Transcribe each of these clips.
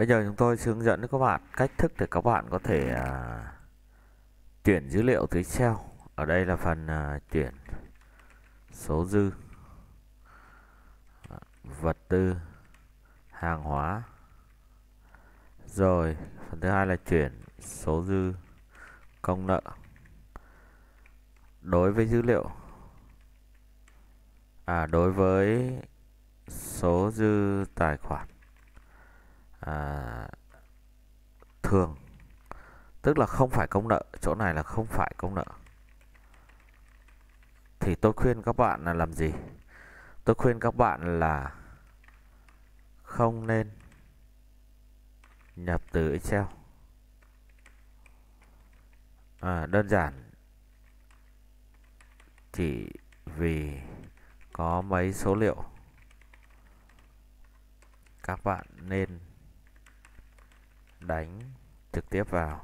Bây giờ chúng tôi sẽ hướng dẫn các bạn cách thức để các bạn có thể chuyển à, dữ liệu từ Excel. Ở đây là phần chuyển à, số dư, à, vật tư, hàng hóa. Rồi, phần thứ hai là chuyển số dư công nợ đối với dữ liệu à đối với số dư tài khoản à, thường tức là không phải công nợ chỗ này là không phải công nợ thì tôi khuyên các bạn là làm gì tôi khuyên các bạn là không nên nhập từ Excel à, đơn giản chỉ vì có mấy số liệu các bạn nên đánh trực tiếp vào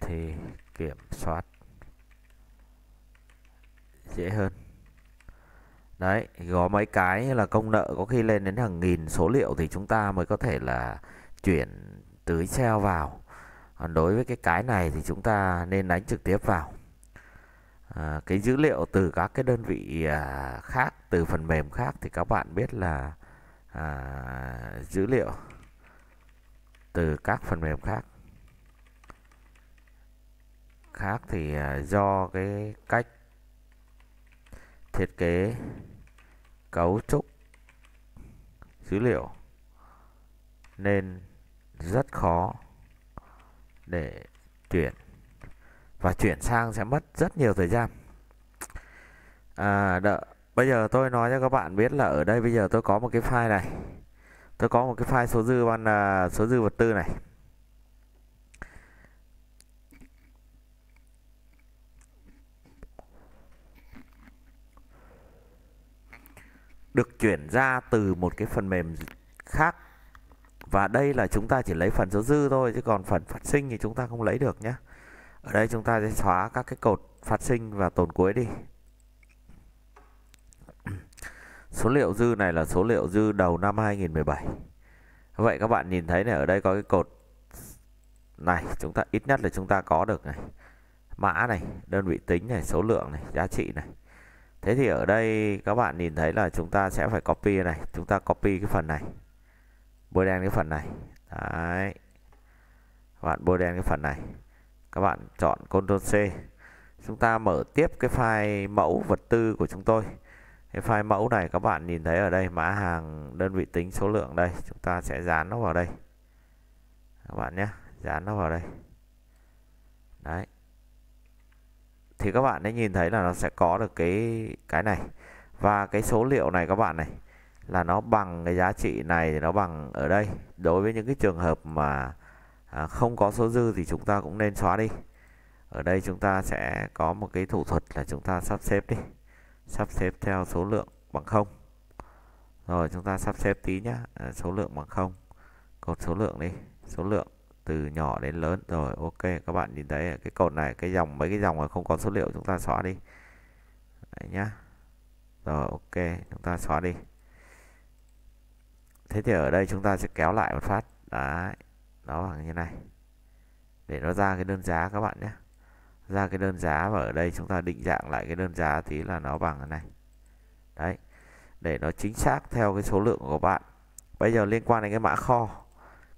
thì kiểm soát dễ hơn đấy có mấy cái là công nợ có khi lên đến hàng nghìn số liệu thì chúng ta mới có thể là chuyển từ Excel vào còn đối với cái cái này thì chúng ta nên đánh trực tiếp vào à, cái dữ liệu từ các cái đơn vị à, khác từ phần mềm khác thì các bạn biết là à, dữ liệu từ các phần mềm khác khác thì à, do cái cách thiết kế cấu trúc dữ liệu nên rất khó để chuyển và chuyển sang sẽ mất rất nhiều thời gian à, đợi, bây giờ tôi nói cho các bạn biết là ở đây bây giờ tôi có một cái file này tôi có một cái file số dư ban là số dư vật tư này được chuyển ra từ một cái phần mềm khác và đây là chúng ta chỉ lấy phần số dư thôi chứ còn phần phát sinh thì chúng ta không lấy được nhé ở đây chúng ta sẽ xóa các cái cột phát sinh và tồn cuối đi Số liệu dư này là số liệu dư đầu năm 2017. Vậy các bạn nhìn thấy này ở đây có cái cột này, chúng ta ít nhất là chúng ta có được này. Mã này, đơn vị tính này, số lượng này, giá trị này. Thế thì ở đây các bạn nhìn thấy là chúng ta sẽ phải copy này, chúng ta copy cái phần này. Bôi đen cái phần này. Đấy. Các bạn bôi đen cái phần này. Các bạn chọn Ctrl C. Chúng ta mở tiếp cái file mẫu vật tư của chúng tôi cái file mẫu này các bạn nhìn thấy ở đây mã hàng đơn vị tính số lượng đây chúng ta sẽ dán nó vào đây các bạn nhé dán nó vào đây đấy thì các bạn ấy nhìn thấy là nó sẽ có được cái cái này và cái số liệu này các bạn này là nó bằng cái giá trị này thì nó bằng ở đây đối với những cái trường hợp mà à, không có số dư thì chúng ta cũng nên xóa đi ở đây chúng ta sẽ có một cái thủ thuật là chúng ta sắp xếp đi sắp xếp theo số lượng bằng 0. Rồi chúng ta sắp xếp tí nhá, ờ, số lượng bằng 0. Cột số lượng đi, số lượng từ nhỏ đến lớn rồi ok các bạn nhìn thấy cái cột này cái dòng mấy cái dòng mà không có số liệu chúng ta xóa đi Đấy nhá rồi ok chúng ta xóa đi thế thì ở đây chúng ta sẽ kéo lại một phát Đấy. nó bằng như này để nó ra cái đơn giá các bạn nhé ra cái đơn giá và ở đây chúng ta định dạng lại cái đơn giá tí là nó bằng thế này đấy để nó chính xác theo cái số lượng của bạn bây giờ liên quan đến cái mã kho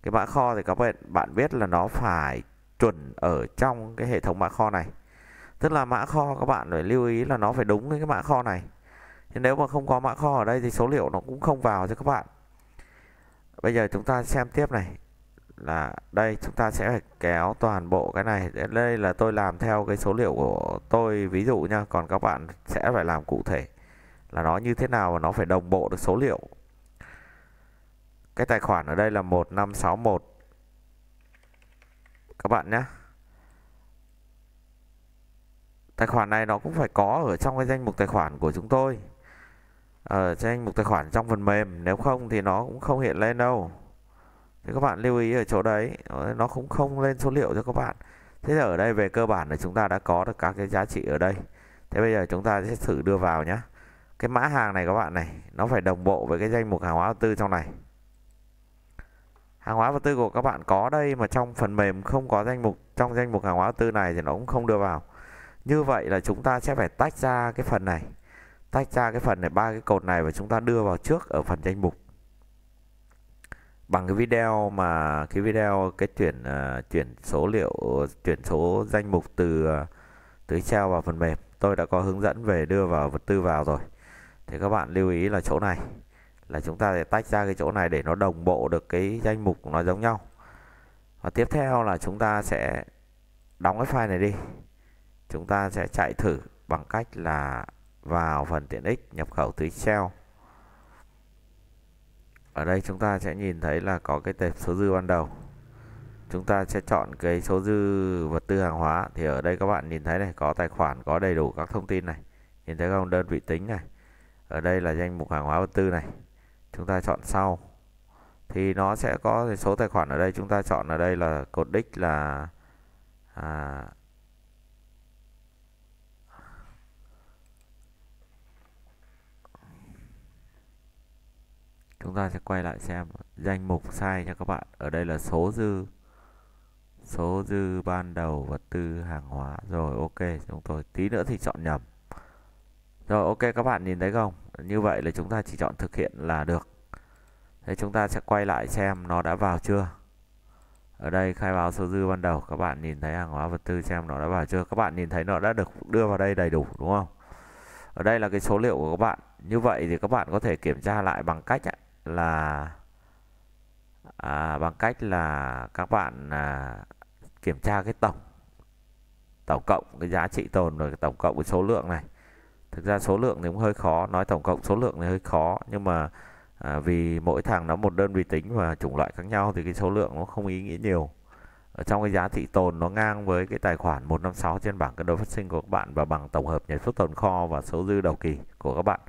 cái mã kho thì các bạn bạn biết là nó phải chuẩn ở trong cái hệ thống mã kho này tức là mã kho các bạn phải lưu ý là nó phải đúng với cái mã kho này nhưng nếu mà không có mã kho ở đây thì số liệu nó cũng không vào cho các bạn bây giờ chúng ta xem tiếp này là đây chúng ta sẽ phải kéo toàn bộ cái này đây là tôi làm theo cái số liệu của tôi ví dụ nha còn các bạn sẽ phải làm cụ thể là nó như thế nào và nó phải đồng bộ được số liệu cái tài khoản ở đây là 1561 các bạn nhé tài khoản này nó cũng phải có ở trong cái danh mục tài khoản của chúng tôi ở ờ, danh mục tài khoản trong phần mềm nếu không thì nó cũng không hiện lên đâu thì các bạn lưu ý ở chỗ đấy nó cũng không lên số liệu cho các bạn thế là ở đây về cơ bản là chúng ta đã có được các cái giá trị ở đây thế bây giờ chúng ta sẽ thử đưa vào nhé cái mã hàng này các bạn này nó phải đồng bộ với cái danh mục hàng hóa vật tư trong này hàng hóa vật tư của các bạn có đây mà trong phần mềm không có danh mục trong danh mục hàng hóa vật tư này thì nó cũng không đưa vào như vậy là chúng ta sẽ phải tách ra cái phần này tách ra cái phần này ba cái cột này và chúng ta đưa vào trước ở phần danh mục bằng cái video mà cái video cái chuyển uh, à, chuyển số liệu chuyển số danh mục từ uh, từ Excel vào phần mềm tôi đã có hướng dẫn về đưa vào vật tư vào rồi thì các bạn lưu ý là chỗ này là chúng ta sẽ tách ra cái chỗ này để nó đồng bộ được cái danh mục nó giống nhau và tiếp theo là chúng ta sẽ đóng cái file này đi chúng ta sẽ chạy thử bằng cách là vào phần tiện ích nhập khẩu từ Excel ở đây chúng ta sẽ nhìn thấy là có cái tệp số dư ban đầu chúng ta sẽ chọn cái số dư vật tư hàng hóa thì ở đây các bạn nhìn thấy này có tài khoản có đầy đủ các thông tin này nhìn thấy không đơn vị tính này ở đây là danh mục hàng hóa vật tư này chúng ta chọn sau thì nó sẽ có số tài khoản ở đây chúng ta chọn ở đây là cột đích là à, chúng ta sẽ quay lại xem danh mục sai cho các bạn ở đây là số dư số dư ban đầu vật tư hàng hóa rồi ok chúng tôi tí nữa thì chọn nhầm rồi ok các bạn nhìn thấy không như vậy là chúng ta chỉ chọn thực hiện là được thế chúng ta sẽ quay lại xem nó đã vào chưa ở đây khai báo số dư ban đầu các bạn nhìn thấy hàng hóa vật tư xem nó đã vào chưa các bạn nhìn thấy nó đã được đưa vào đây đầy đủ đúng không ở đây là cái số liệu của các bạn như vậy thì các bạn có thể kiểm tra lại bằng cách ấy, là à, bằng cách là các bạn à, kiểm tra cái tổng tổng cộng cái giá trị tồn rồi tổng cộng cái số lượng này thực ra số lượng thì cũng hơi khó nói tổng cộng số lượng thì hơi khó nhưng mà à, vì mỗi thằng nó một đơn vị tính và chủng loại khác nhau thì cái số lượng nó không ý nghĩa nhiều ở trong cái giá trị tồn nó ngang với cái tài khoản 156 trên bảng cân đối phát sinh của các bạn và bằng tổng hợp nhảy xuất tồn kho và số dư đầu kỳ của các bạn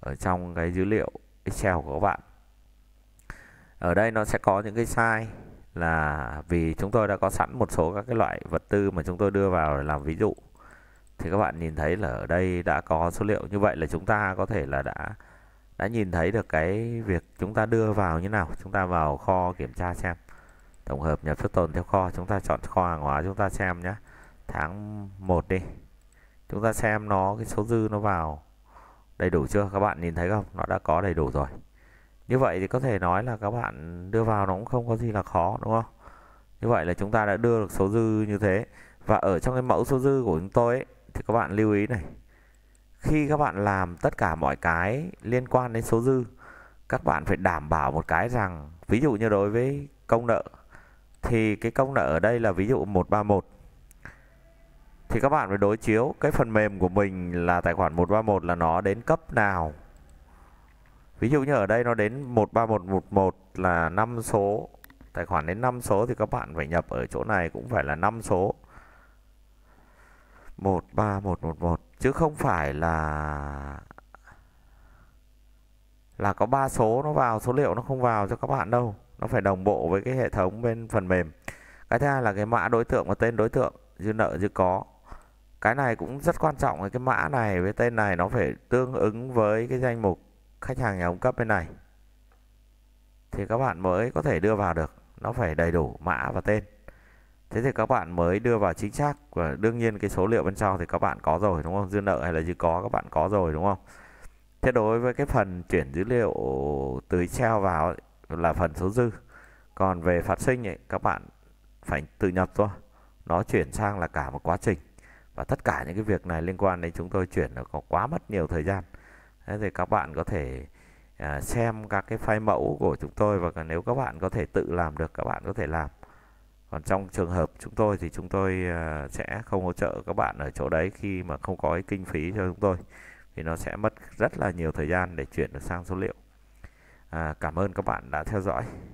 ở trong cái dữ liệu Excel của các bạn ở đây nó sẽ có những cái sai là vì chúng tôi đã có sẵn một số các cái loại vật tư mà chúng tôi đưa vào để làm ví dụ thì các bạn nhìn thấy là ở đây đã có số liệu như vậy là chúng ta có thể là đã đã nhìn thấy được cái việc chúng ta đưa vào như nào chúng ta vào kho kiểm tra xem tổng hợp nhập xuất tồn theo kho chúng ta chọn kho hàng hóa chúng ta xem nhé tháng 1 đi chúng ta xem nó cái số dư nó vào đầy đủ chưa các bạn nhìn thấy không nó đã có đầy đủ rồi như vậy thì có thể nói là các bạn đưa vào nó cũng không có gì là khó đúng không như vậy là chúng ta đã đưa được số dư như thế và ở trong cái mẫu số dư của chúng tôi ấy, thì các bạn lưu ý này khi các bạn làm tất cả mọi cái liên quan đến số dư các bạn phải đảm bảo một cái rằng ví dụ như đối với công nợ thì cái công nợ ở đây là ví dụ 131 thì các bạn phải đối chiếu cái phần mềm của mình là tài khoản 131 là nó đến cấp nào. Ví dụ như ở đây nó đến 13111 là 5 số, tài khoản đến 5 số thì các bạn phải nhập ở chỗ này cũng phải là 5 số. 13111 chứ không phải là là có ba số nó vào số liệu nó không vào cho các bạn đâu nó phải đồng bộ với cái hệ thống bên phần mềm cái thứ hai là cái mã đối tượng và tên đối tượng dư nợ dư có cái này cũng rất quan trọng cái mã này với tên này nó phải tương ứng với cái danh mục khách hàng nhà cung cấp bên này thì các bạn mới có thể đưa vào được nó phải đầy đủ mã và tên thế thì các bạn mới đưa vào chính xác và đương nhiên cái số liệu bên trong thì các bạn có rồi đúng không dư nợ hay là dư có các bạn có rồi đúng không thế đối với cái phần chuyển dữ liệu từ treo vào là phần số dư còn về phát sinh ấy, các bạn phải tự nhập thôi nó chuyển sang là cả một quá trình và tất cả những cái việc này liên quan đến chúng tôi chuyển nó có quá mất nhiều thời gian thế thì các bạn có thể à, xem các cái file mẫu của chúng tôi và nếu các bạn có thể tự làm được các bạn có thể làm còn trong trường hợp chúng tôi thì chúng tôi à, sẽ không hỗ trợ các bạn ở chỗ đấy khi mà không có cái kinh phí cho chúng tôi thì nó sẽ mất rất là nhiều thời gian để chuyển được sang số liệu à, cảm ơn các bạn đã theo dõi